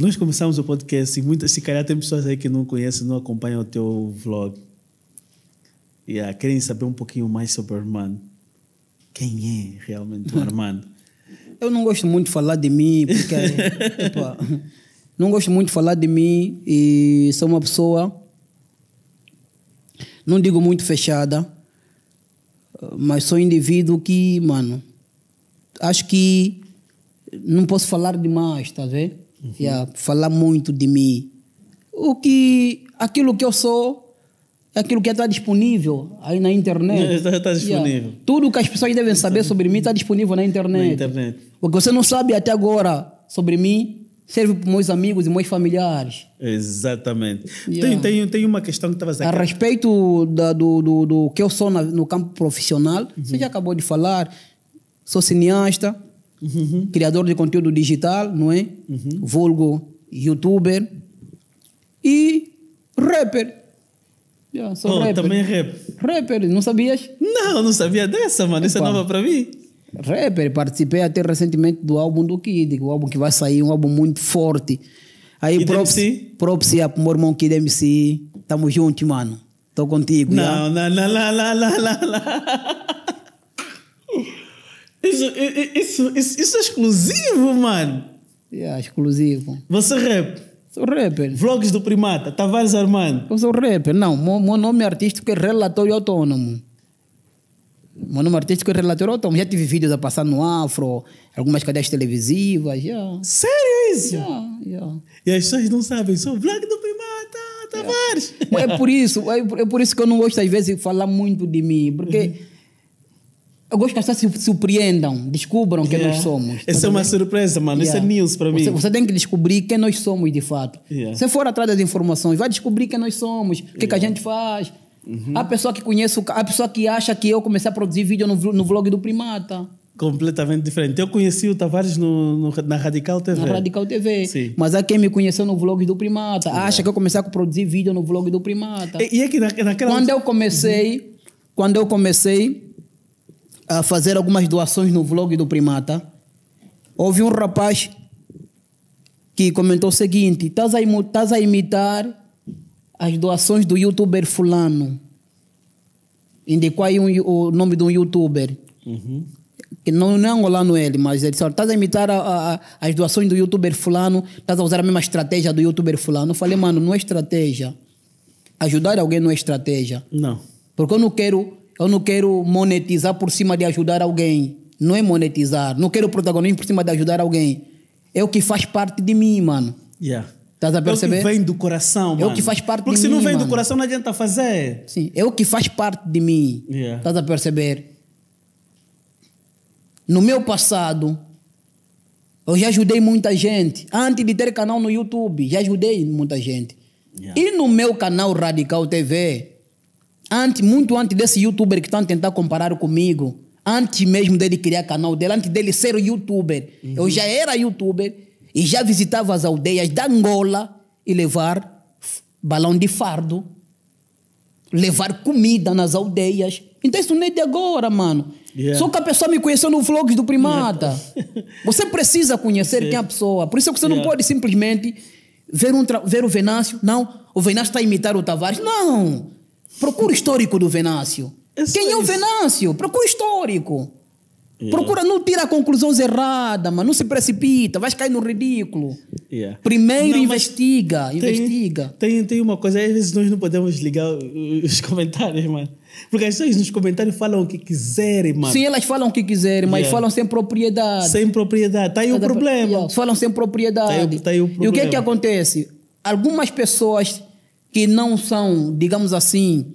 Nós começamos o podcast e muitas, se calhar tem pessoas aí que não conhecem, não acompanham o teu vlog. E yeah, querem saber um pouquinho mais sobre o Armando. Quem é realmente o Armando? Eu não gosto muito de falar de mim, porque. não gosto muito de falar de mim e sou uma pessoa. Não digo muito fechada, mas sou um indivíduo que, mano, acho que não posso falar demais, tá vendo? Uhum. Yeah, falar muito de mim. O que, aquilo que eu sou, aquilo que está disponível aí na internet. Está tá, tá disponível. Yeah. Tudo que as pessoas devem saber sobre mim está disponível na internet. na internet. O que você não sabe até agora sobre mim serve para meus amigos e meus familiares. Exatamente. Yeah. Tem, tem, tem uma questão que estava a respeito da, do, do, do, que eu sou na, no campo profissional, uhum. você já acabou de falar, sou cineasta, uhum. criador de conteúdo digital, não é? Uhum. Vulgo, youtuber e rapper. Yeah, sou oh, rapper. também é rap. Rapper, não sabias? Não, não sabia dessa, mano. É Epa. Essa é nova para mim. Rapper, participei até recentemente do álbum do Kid, o álbum que vai sair, um álbum muito forte. Aí, Propsy, Propsy, pro meu irmão Kid MC, tamo junto, mano. Tô contigo. Não, yeah? não, não, não, não, não, não. Isso, isso, isso, isso é exclusivo, mano. Yeah, exclusivo. Você é rap? Sou rapper. Vlogs do Primata, Tavares Armando. Eu sou rapper, não. Meu, meu nome artístico é Relatório Autônomo. Meu nome artístico é Relatório Autônomo. Já tive vídeos a passar no Afro, algumas cadeias televisivas. Yeah. Sério isso? Yeah, yeah. E as pessoas não sabem, sou vlog do Primata, Tavares. É. é por isso, é, por é isso que eu não gosto às vezes de falar muito de mim, porque. Uhum eu gosto que as pessoas se surpreendam, descubram quem yeah. nós somos. Tá Essa é uma surpresa, mano. É yeah. Isso é news para mim. Você, você, tem que descobrir quem nós somos de fato. Yeah. Você for atrás das informações, vai descobrir quem nós somos, o que, que a gente faz. Uhum. A pessoa que conhece, a pessoa que acha que eu comecei a produzir vídeo no, no vlog do Primata. Completamente diferente. Eu conheci o Tavares no, no na Radical TV. Na Radical TV. Sim. Mas há quem me conheceu no vlog do Primata. Acha que eu comecei a produzir vídeo no vlog do Primata. E, e é que na, naquela. Quando eu comecei, uhum. quando eu comecei a fazer algumas doações no vlog do Primata, houve um rapaz que comentou o seguinte: estás a, imitar as doações do youtuber Fulano. Indicou aí um, o nome de um youtuber. Uhum. Que não, não é angolano é ele, mas ele disse: estás a imitar a, a, as doações do youtuber Fulano, estás a usar a mesma estratégia do youtuber Fulano. Eu falei, mano, não é estratégia. Ajudar alguém não é estratégia. Não. Porque eu não quero eu não quero monetizar por cima de ajudar alguém. Não é monetizar. Não quero protagonismo por cima de ajudar alguém. É o que faz parte de mim, mano. Yeah. Estás a perceber? É o que vem do coração, mano. É o que faz parte Porque de mim. Porque se não vem mano. do coração, não adianta fazer. Sim, é o que faz parte de mim. Estás yeah. a perceber? No meu passado, eu já ajudei muita gente. Antes de ter canal no YouTube, já ajudei muita gente. Yeah. E no meu canal Radical TV, Antes, muito antes desse youtuber que estão a tentar comparar comigo, antes mesmo dele criar canal dele, antes dele ser youtuber, uhum. eu já era youtuber e já visitava as aldeias da Angola e levar balão de fardo, levar comida nas aldeias. Então isso não é de agora, mano. Yeah. Só que a pessoa me conheceu no vlogs do Primata. Yeah. Você precisa conhecer quem é a pessoa. Por isso é que você yeah. não pode simplesmente ver, um ver o Venâncio. Não, o Venâncio está a imitar o Tavares. Não! Procura o histórico do Venâncio. Quem é o Venâncio? Procura o histórico. Yeah. Procura não tira conclusões erradas, mas não se precipita, vais cair no ridículo. Yeah. Primeiro não, investiga, tem, investiga. Tem, tem uma coisa, às vezes nós não podemos ligar os comentários, mano. Porque as pessoas nos comentários falam o que quiserem, mano. Sim, elas falam o que quiserem, mas yeah. falam sem propriedade. Sem propriedade, tá aí o problema. Falam sem tá propriedade. Tá aí, tá aí o problema. E o que é que acontece? Algumas pessoas que não são, digamos assim,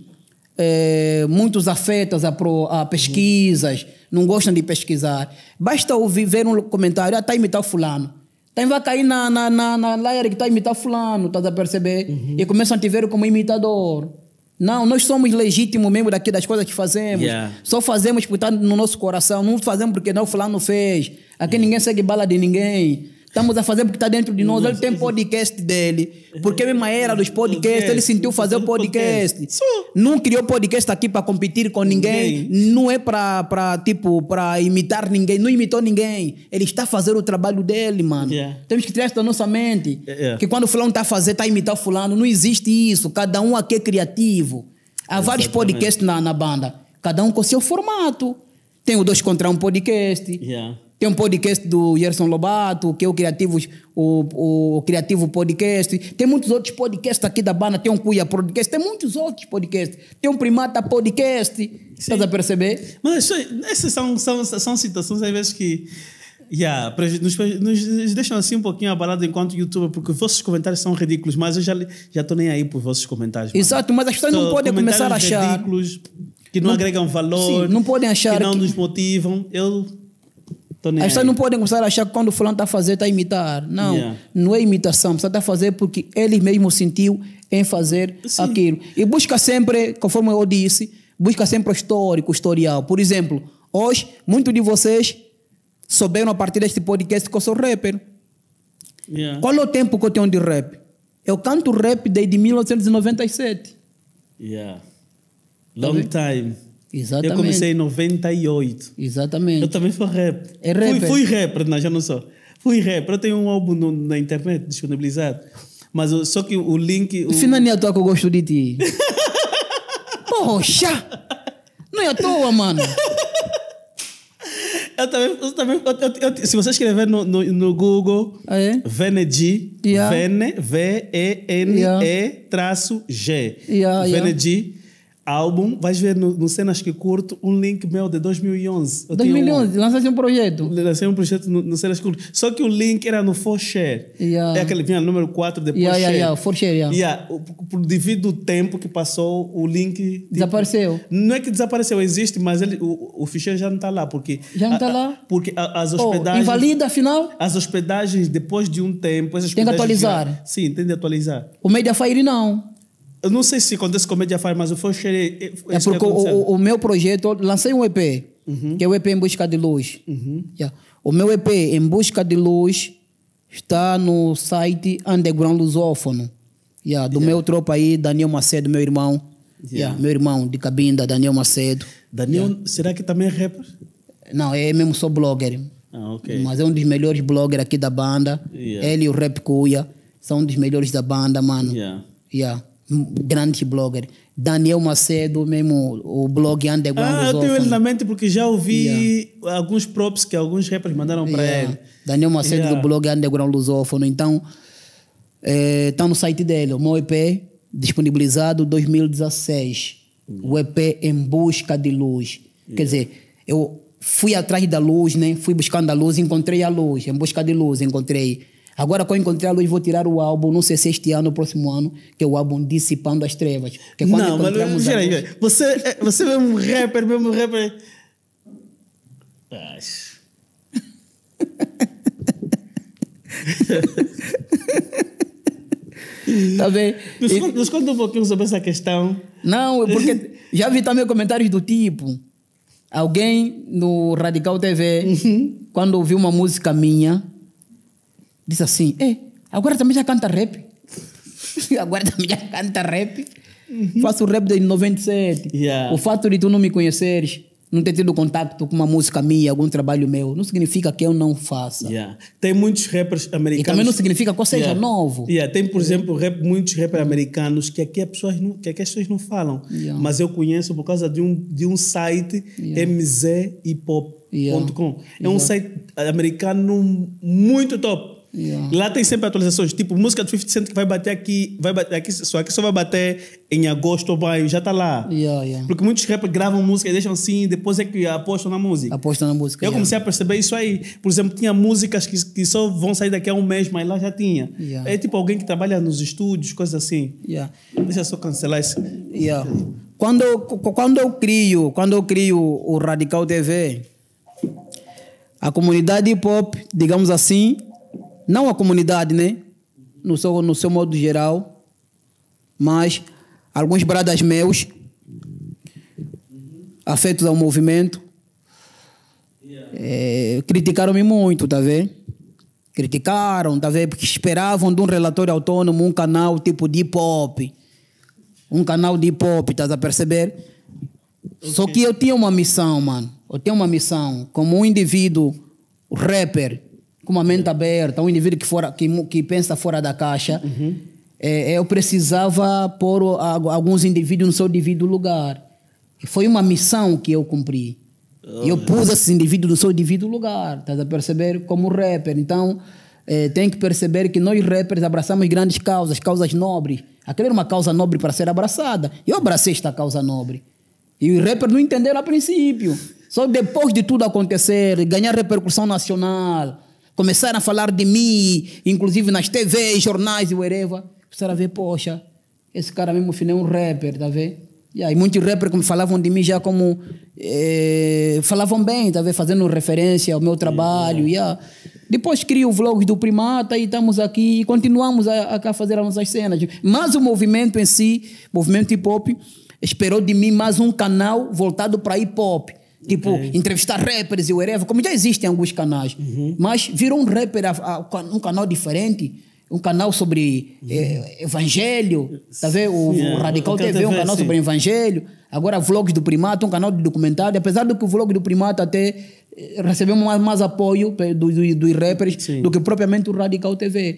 é, muitos afetas a, pro, a pesquisas, uhum. não gostam de pesquisar. Basta ouvir, ver um comentário, ah, está a imitar fulano. Tem tá vai cair na, na, na, na layer que está a imitar fulano, estás a perceber? Uhum. E começam a te ver como imitador. Não, nós somos legítimos mesmo daqui das coisas que fazemos. Yeah. Só fazemos porque está no nosso coração. Não fazemos porque não fulano fez. Aqui ninguém segue bala de ninguém. Estamos a fazer porque está dentro de nós. ele tem podcast dele. Porque mesmo mesma era dos podcasts, ele sentiu fazer o podcast. Não criou podcast aqui para competir com ninguém. Não é para, tipo, para imitar ninguém. Não imitou ninguém. Ele está a fazer o trabalho dele, mano. Temos que tirar isso da nossa mente. Que quando o fulano está a fazer, está a imitar o fulano. Não existe isso. Cada um aqui é criativo. Há vários podcasts na, na banda. Cada um com seu formato. Tem o dois contra um podcast. Yeah. Tem um podcast do Gerson Lobato, que é o criativo o, o Criativo Podcast. Tem muitos outros podcasts aqui da Bana. Tem um Cuia Podcast. Tem muitos outros podcasts. Tem um Primata Podcast. Estás a perceber? Mas essas são, são, são situações, às vezes, que yeah, nos, nos deixam assim um pouquinho abalado enquanto youtuber, porque os vossos comentários são ridículos, mas eu já já nem aí por vossos comentários. Exato, mas as pessoas não podem começar a achar. ridículos, que não, não agregam valor, sim, não podem achar que não que... nos motivam. Eu as pessoas não podem começar a achar que quando o fulano está a fazer, está a imitar. Não, yeah. não é imitação. Você está a fazer porque ele mesmo sentiu em fazer Sim. aquilo. E busca sempre, conforme eu disse, busca sempre o histórico, o historial. Por exemplo, hoje, muitos de vocês souberam a partir deste podcast que eu sou rapper. Yeah. Qual é o tempo que eu tenho de rap? Eu canto rap desde 1997. Yeah. Long tá time. Exatamente. Eu comecei em 98. Exatamente. Eu também fui rap. É rapper. Fui, fui rapper, não, já não sou. Fui rapper. Eu tenho um álbum no, na internet disponibilizado. Mas só que o link. O... não é à toa que eu gosto de ti. Poxa! Não é à toa, mano. Eu também, eu também eu, eu, se você escrever no, no, no Google, ah, é? Venegy, yeah. Vene, V-E-N-E-G, yeah. Venegy, álbum, vais ver no, no, Cenas que Curto um link meu de 2011. Eu 2011, um, lançaste um projeto? Lancei um projeto no, no, Cenas que Curto. Só que o link era no ForShare. Yeah. É aquele, vinha número 4, depois yeah, Yeah, yeah, for yeah. yeah por, por, devido ao tempo que passou, o link... Tipo, desapareceu? Não é que desapareceu, existe, mas ele, o, o ficheiro já não está lá, porque... Já não está lá? Porque a, as oh, hospedagens... Oh, invalida, afinal? As hospedagens, depois de um tempo... Tem que atualizar? Já, sim, tem de atualizar. O Mediafire não. Eu não sei se quando esse comédia faz, mas eu foi cheirei. É porque o, o, meu projeto, lancei um EP, uhum. que é o EP Em Busca de Luz. Uhum. Yeah. O meu EP Em Busca de Luz está no site Underground Lusófono. Yeah, do yeah. meu tropa aí, Daniel Macedo, meu irmão. Yeah. meu irmão de Cabinda, Daniel Macedo. Daniel, será que também é rapper? Não, é mesmo só blogger. Ah, okay. Mas é um dos melhores bloggers aqui da banda. Ele e o Rap Cuia são um dos melhores da banda, mano. Yeah. Yeah grande blogger. Daniel Macedo, mesmo o blog Underground. Ah, eu tenho ele na mente porque já ouvi yeah. alguns props que alguns rappers mandaram para yeah. ele. Daniel Macedo yeah. do blog Underground Lusófono. Então, está é, tá no site dele, o meu EP, disponibilizado 2016. O EP Em Busca de Luz. Quer dizer, eu fui atrás da luz, né? Fui buscando a luz, encontrei a luz. Em busca de luz, encontrei Agora, quando encontrar a luz, vou tirar o álbum, não sei se é este ano ou próximo ano, que é o álbum Dissipando as Trevas. É quando não, mas não luz... você, você é, é um rapper, mesmo rapper. Acho. tá bem? Nos, e... nos conta um pouquinho sobre essa questão. Não, porque já vi também comentários do tipo. Alguém no Radical TV, uhum. quando ouviu uma música minha, Diz assim: é, agora também já canta rap. agora também já canta rap. Uhum. Faço rap desde 97. Yeah. O fato de tu não me conheceres, não ter tido contato com uma música minha, algum trabalho meu, não significa que eu não faça. Yeah. Tem muitos rappers americanos. E também não significa que eu seja yeah. novo. Tem, por exemplo, rap, muitos rappers americanos que aqui, é pessoas não, que aqui é as pessoas não falam. Mas eu conheço por causa de um, de um site mzhiphop.com. É um site americano muito top. Yeah. Lá tem sempre atualizações, tipo música do 50 Cent que vai bater aqui, vai bater aqui, só só vai bater em agosto ou maio, já está lá. Yeah, yeah. Porque muitos rappers gravam música e deixam assim, depois é que apostam na música. Apostam na música. Eu comecei a perceber isso aí. Por exemplo, tinha músicas que, que só vão sair daqui a um mês, mas lá já tinha. É tipo alguém que trabalha nos estúdios, coisas assim. Deixa só cancelar isso. Quando, quando eu crio, quando eu crio o Radical TV, a comunidade hip hop, digamos assim, não a comunidade, né? No seu, no seu modo geral, mas alguns bradas meus, afetos ao movimento, é, criticaram-me muito, tá vendo? Criticaram, tá vendo? Porque esperavam de um relatório autônomo um canal tipo de hip hop. Um canal de hip hop, tá a perceber? Okay. Só que eu tinha uma missão, mano. Eu tinha uma missão. Como um indivíduo rapper, com uma mente é. aberta, um indivíduo que, fora, que, que pensa fora da caixa. Uhum. É, é eu precisava pôr alguns indivíduos no seu devido lugar. Foi uma missão que eu cumpri. Oh, eu pus esses indivíduos no seu devido lugar, estás a perceber? Como rapper. Então, é, tem que perceber que nós rappers abraçamos grandes causas, causas nobres. Aquela era uma causa nobre para ser abraçada. Eu abracei esta causa nobre. E os rappers não entenderam a princípio. Só depois de tudo acontecer, ganhar repercussão nacional, Começaram a falar de mim, inclusive nas TVs, jornais e whatever. Começaram a ver, poxa, esse cara mesmo afinal é um rapper, tá vendo? E e muitos rappers como falavam de mim já como... Eh, falavam bem, tá vendo? Fazendo referência ao meu trabalho, yeah. Depois crio vlog do Primata e estamos aqui e continuamos a, a fazer as nossas cenas. Mas o movimento em si, movimento hip-hop, esperou de mim mais um canal voltado para hip-hop Tipo, é entrevistar rappers e whatever, como já existem alguns canais. Uhum. Mas virou um rapper, um canal diferente, um canal sobre uhum. eh, evangelho, tá vendo? O, yeah. o é. Radical TV, um canal assim. sobre evangelho. Agora, Vlogs do Primata, um canal de documentário. Apesar do que o Vlog do Primata até eh, recebeu mais, mais apoio dos do, do rappers sim. do que propriamente o Radical TV.